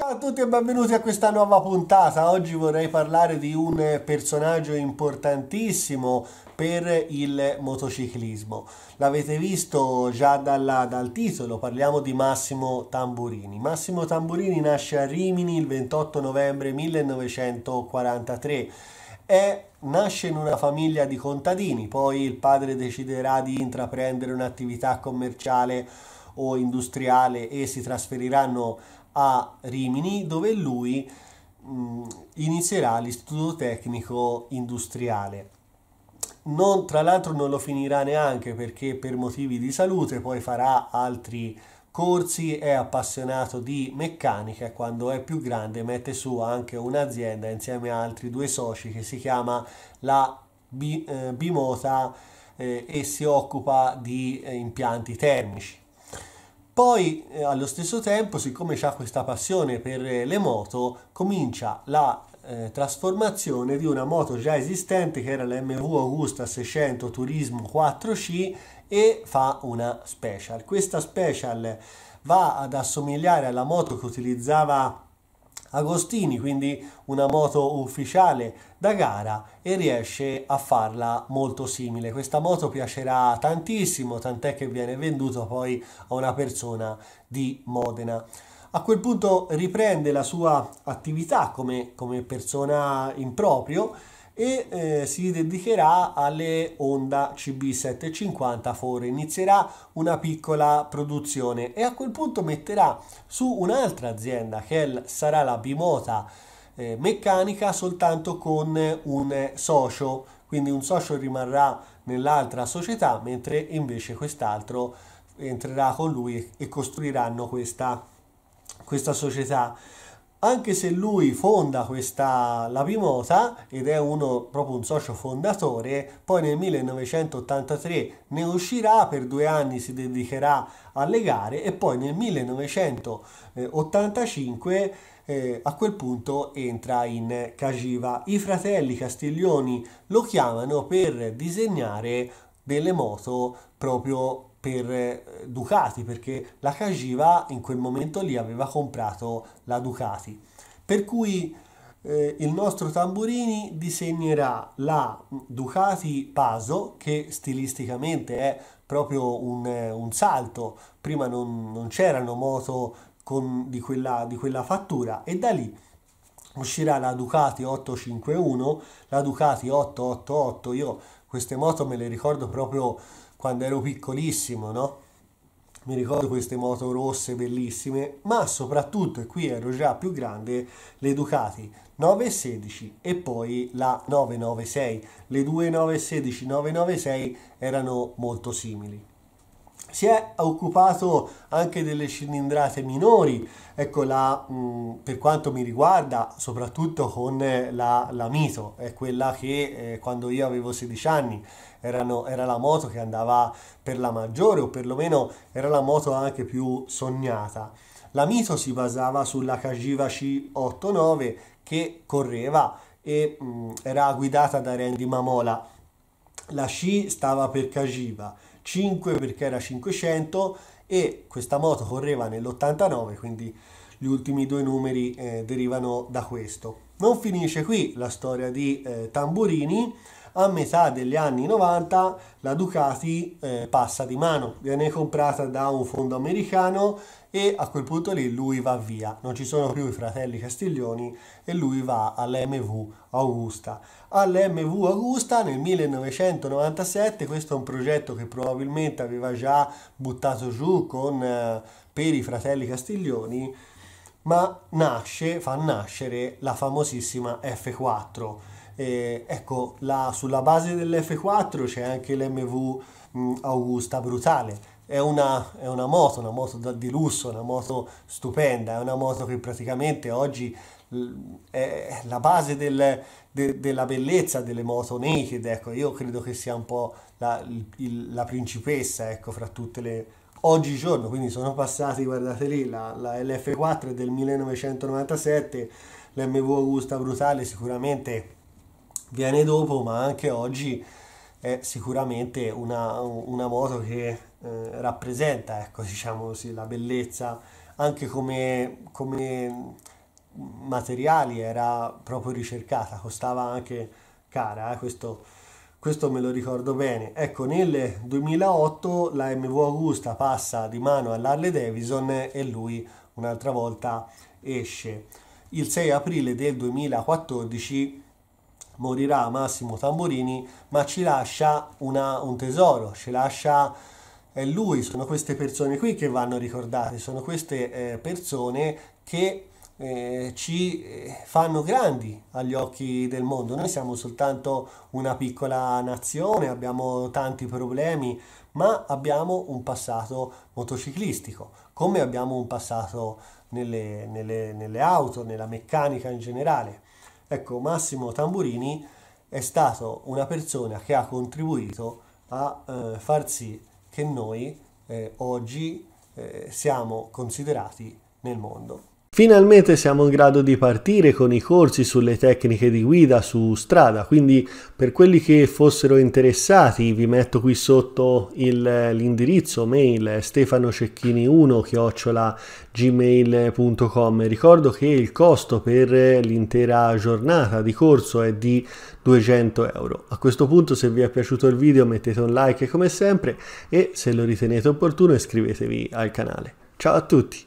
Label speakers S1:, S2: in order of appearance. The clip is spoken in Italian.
S1: Ciao a tutti e benvenuti a questa nuova puntata. Oggi vorrei parlare di un personaggio importantissimo per il motociclismo. L'avete visto già dalla, dal titolo, parliamo di Massimo Tamburini. Massimo Tamburini nasce a Rimini il 28 novembre 1943. E Nasce in una famiglia di contadini, poi il padre deciderà di intraprendere un'attività commerciale o industriale e si trasferiranno a Rimini dove lui mh, inizierà l'istituto tecnico industriale. Non, tra l'altro non lo finirà neanche perché per motivi di salute poi farà altri corsi, è appassionato di meccanica e quando è più grande mette su anche un'azienda insieme a altri due soci che si chiama la eh, Bimota eh, e si occupa di eh, impianti termici. Poi eh, allo stesso tempo, siccome ha questa passione per eh, le moto, comincia la eh, trasformazione di una moto già esistente che era la MV Augusta 600 Turismo 4C e fa una special. Questa special va ad assomigliare alla moto che utilizzava Agostini, quindi una moto ufficiale da gara e riesce a farla molto simile. Questa moto piacerà tantissimo, tant'è che viene venduta poi a una persona di Modena. A quel punto riprende la sua attività come, come persona in proprio e eh, si dedicherà alle Honda CB750 Fore, inizierà una piccola produzione e a quel punto metterà su un'altra azienda che sarà la Bimota eh, Meccanica soltanto con un socio, quindi un socio rimarrà nell'altra società mentre invece quest'altro entrerà con lui e costruiranno questa, questa società anche se lui fonda questa La Pimota ed è uno, proprio un socio fondatore, poi nel 1983 ne uscirà, per due anni si dedicherà alle gare e poi nel 1985 eh, a quel punto entra in Cagiva. I fratelli Castiglioni lo chiamano per disegnare delle moto proprio per eh, Ducati perché la Cagiva in quel momento lì aveva comprato la Ducati per cui eh, il nostro Tamburini disegnerà la Ducati Paso che stilisticamente è proprio un, eh, un salto prima non, non c'erano moto con, di, quella, di quella fattura e da lì uscirà la Ducati 851 la Ducati 888 io queste moto me le ricordo proprio quando ero piccolissimo, no? mi ricordo queste moto rosse bellissime, ma soprattutto, e qui ero già più grande, le Ducati 916 e poi la 996. Le due 916 996 erano molto simili si è occupato anche delle cilindrate minori, ecco, la, mh, mm, per quanto mi riguarda, soprattutto con la, la Mito, è quella che eh, quando io avevo 16 anni erano, era la moto che andava per la maggiore o perlomeno era la moto anche più sognata. La Mito si basava sulla Kajiva C89 che correva e mh, mm, era guidata da Randy Mamola. La C stava per Kajiva 5 perché era 500 e questa moto correva nell'89, quindi gli ultimi due numeri eh, derivano da questo. Non finisce qui la storia di eh, Tamburini, a metà degli anni 90 la Ducati eh, passa di mano, viene comprata da un fondo americano e a quel punto lì lui va via, non ci sono più i fratelli Castiglioni e lui va all'MV Augusta. All'MV Augusta nel 1997, questo è un progetto che probabilmente aveva già buttato giù con, eh, per i fratelli Castiglioni, ma nasce, fa nascere la famosissima F4 eh, ecco, la, sulla base dell'F4 c'è anche l'MV Augusta brutale. È una, è una, moto, una moto di lusso, una moto stupenda, è una moto che praticamente oggi è la base del, de, della bellezza delle moto naked. Ecco, io credo che sia un po' la, il, la principessa, ecco, fra tutte le oggigiorno, quindi sono passati, guardate lì, la, la LF4 del 1997, l'MV Augusta Brutale sicuramente viene dopo, ma anche oggi è sicuramente una, una moto che eh, rappresenta ecco, diciamo così, la bellezza anche come, come, materiali era proprio ricercata, costava anche cara, eh, questo, questo me lo ricordo bene. Ecco, nel 2008 la MV Augusta passa di mano all'Harley Davidson e lui un'altra volta esce. Il 6 aprile del 2014 morirà Massimo Tamburini, ma ci lascia una, un tesoro, ci lascia è lui, sono queste persone qui che vanno ricordate, sono queste eh, persone che eh, ci eh, fanno grandi agli occhi del mondo. Noi siamo soltanto una piccola nazione, abbiamo tanti problemi, ma abbiamo un passato motociclistico, come abbiamo un passato nelle, nelle, nelle auto, nella meccanica in generale. Ecco, Massimo Tamburini è stato una persona che ha contribuito a eh, far sì che noi eh, oggi eh, siamo considerati nel mondo. Finalmente siamo in grado di partire con i corsi sulle tecniche di guida su strada, quindi per quelli che fossero interessati vi metto qui sotto l'indirizzo mail stefanocecchini1-gmail.com Ricordo che il costo per l'intera giornata di corso è di 200 euro. A questo punto se vi è piaciuto il video mettete un like come sempre e se lo ritenete opportuno iscrivetevi al canale. Ciao a tutti!